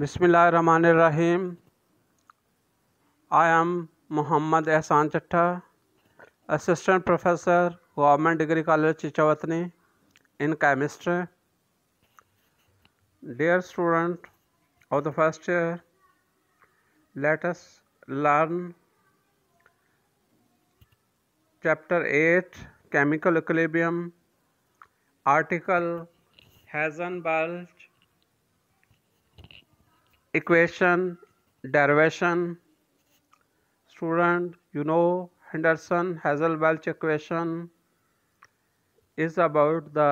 बिसमीम I am Mohammad Ehsan Chatta assistant professor government degree college Chichawatni in chemistry dear student of the first year let's learn chapter eight chemical equilibrium article Hasselbalch equation derivation student you know Henderson Hazel Welch equation is about the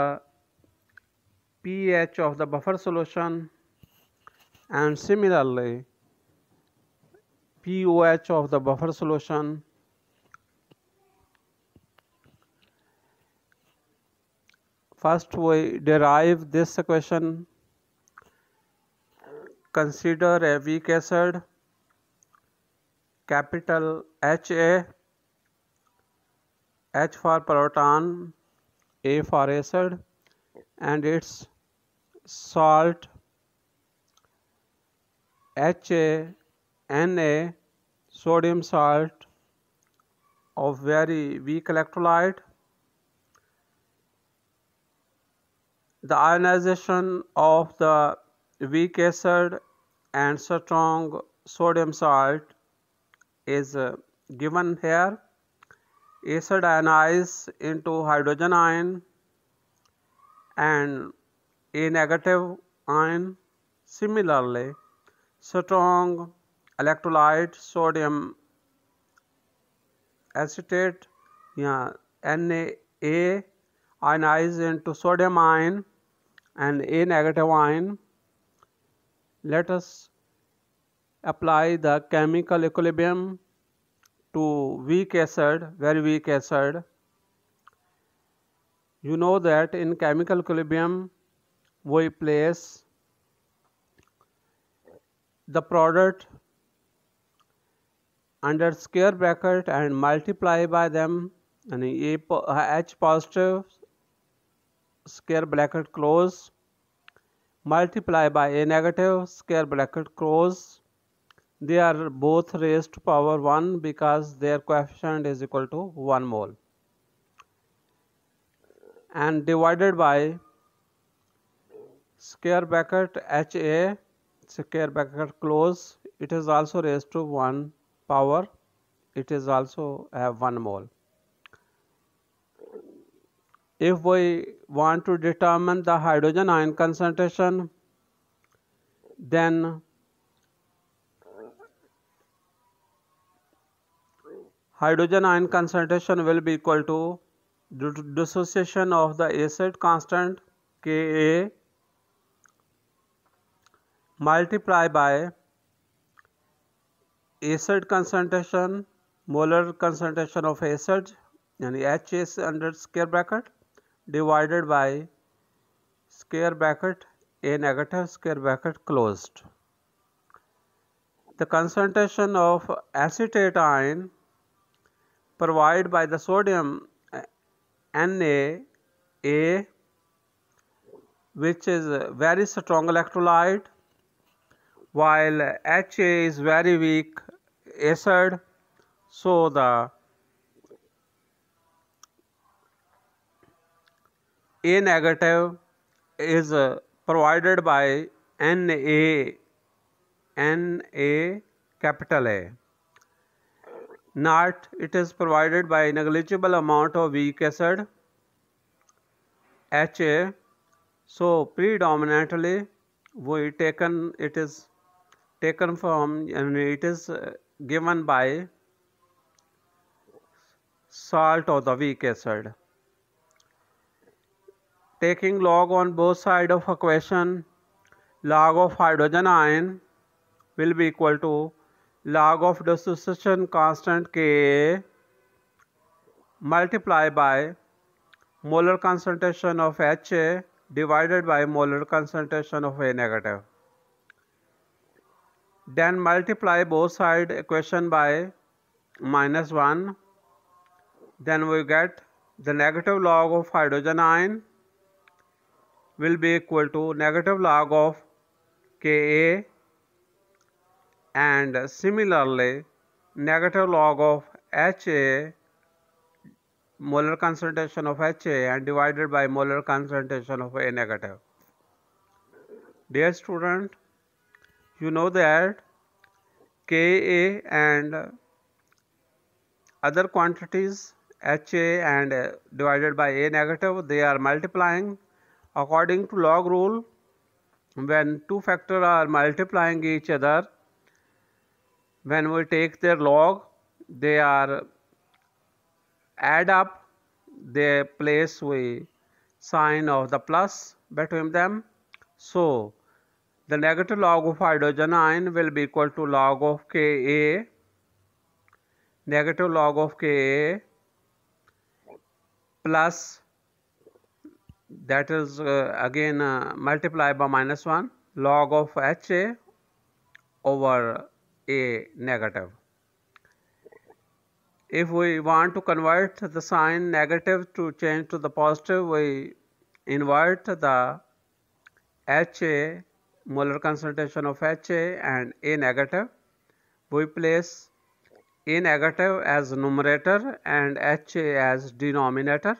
pH of the buffer solution and similarly pOH of the buffer solution first we derive this equation Consider a weak acid capital HA H for proton A for acid and its salt HANA sodium salt of very weak electrolyte. The ionization of the weak acid and strong sodium salt is uh, given here. Acid ionize into hydrogen ion and A negative ion. Similarly, strong electrolyte sodium acetate yeah, NA ionize into sodium ion and A negative ion let us apply the chemical equilibrium to weak acid, very weak acid. You know that in chemical equilibrium we place the product under square bracket and multiply by them and A, H positive square bracket close multiply by a negative square bracket close they are both raised to power 1 because their coefficient is equal to 1 mole and divided by square bracket HA square bracket close it is also raised to 1 power it is also have 1 mole if we want to determine the hydrogen ion concentration then hydrogen ion concentration will be equal to dissociation of the acid constant Ka multiplied by acid concentration molar concentration of acid and H under square bracket divided by square bracket a negative square bracket closed. The concentration of acetate ion provided by the sodium uh, NaA which is very strong electrolyte while HA is very weak acid so the A negative is uh, provided by NA, NA capital A. Not it is provided by negligible amount of weak acid HA. So predominantly we taken it is taken from and it is uh, given by salt or the weak acid taking log on both side of equation, log of hydrogen ion will be equal to log of dissociation constant K multiplied by molar concentration of HA divided by molar concentration of A negative. Then multiply both side equation by minus 1. Then we get the negative log of hydrogen ion will be equal to negative log of Ka and similarly negative log of Ha molar concentration of Ha and divided by molar concentration of A negative. Dear student, you know that Ka and other quantities Ha and divided by A negative they are multiplying According to log rule, when two factors are multiplying each other, when we take their log, they are add up, they place we sign of the plus between them. So, the negative log of hydrogen ion will be equal to log of Ka, negative log of Ka plus that is uh, again uh, multiplied by minus 1 log of HA over A negative. If we want to convert the sign negative to change to the positive, we invert the HA, molar concentration of HA and A negative. We place A negative as numerator and HA as denominator.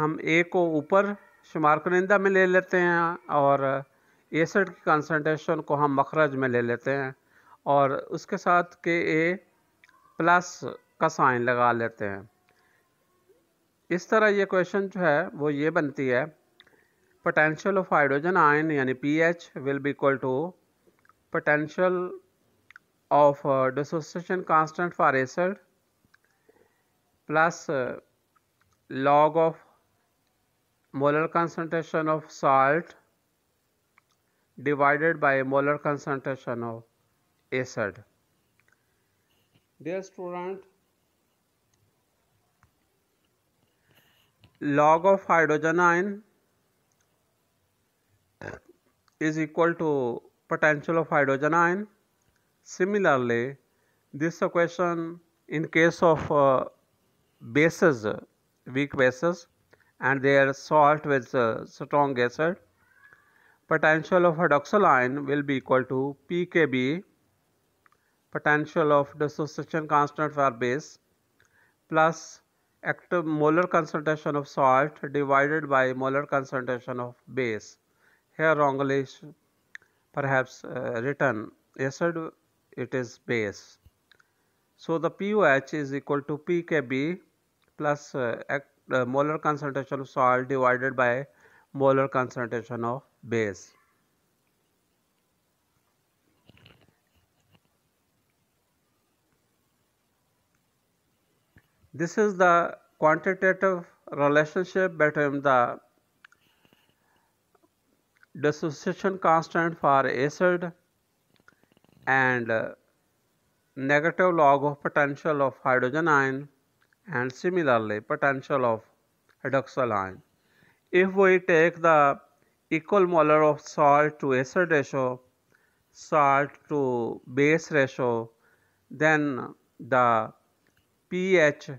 हम ए को ऊपर शुमार कुनिंदा में ले लेते हैं और acid की कंसनट्रेशन को हम मखरज में ले लेते हैं और उसके साथ के ए प्लस का साइन लगा लेते हैं इस तरह ये क्वेश्चन जो है वो ये बनती है पोटेंशियल ऑफ हाइड्रोजन आयन यानी pH will be equal to potential of dissociation constant for acid plus log of molar concentration of salt divided by molar concentration of acid. Dear student, log of hydrogen ion is equal to potential of hydrogen ion. Similarly, this equation in case of uh, bases, weak bases, and their salt with uh, strong acid. Potential of ion will be equal to pKb, potential of dissociation constant for base, plus active molar concentration of salt divided by molar concentration of base. Here wrongly perhaps uh, written acid, it is base. So the pOH is equal to pKb plus uh, molar concentration of salt divided by molar concentration of base. This is the quantitative relationship between the dissociation constant for acid and uh, negative log of potential of hydrogen ion and similarly potential of hydroxyl ion. If we take the equal molar of salt to acid ratio, salt to base ratio, then the pH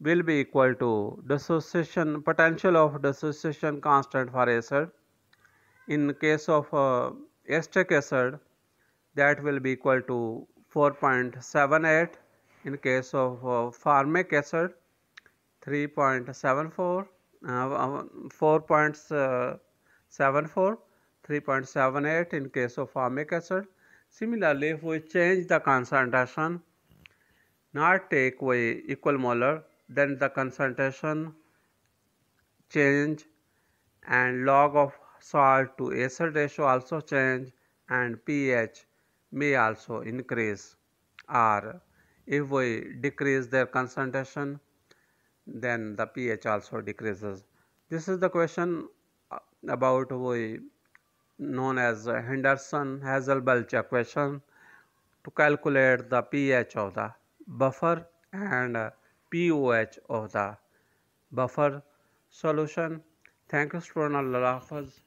will be equal to dissociation potential of dissociation constant for acid. In case of uh, acetic acid, that will be equal to 4.78 in case of uh, acid 3.74 uh, 4.74 3.78 in case of formic acid similarly if we change the concentration not take away equal molar then the concentration change and log of salt to acid ratio also change and pH may also increase or if we decrease their concentration, then the pH also decreases. This is the question uh, about we known as Henderson Hasselbalch equation to calculate the pH of the buffer and POH of the buffer solution. Thank you, student. Allah Hafiz.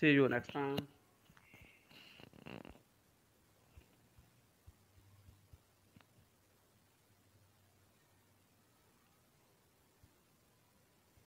See you next time.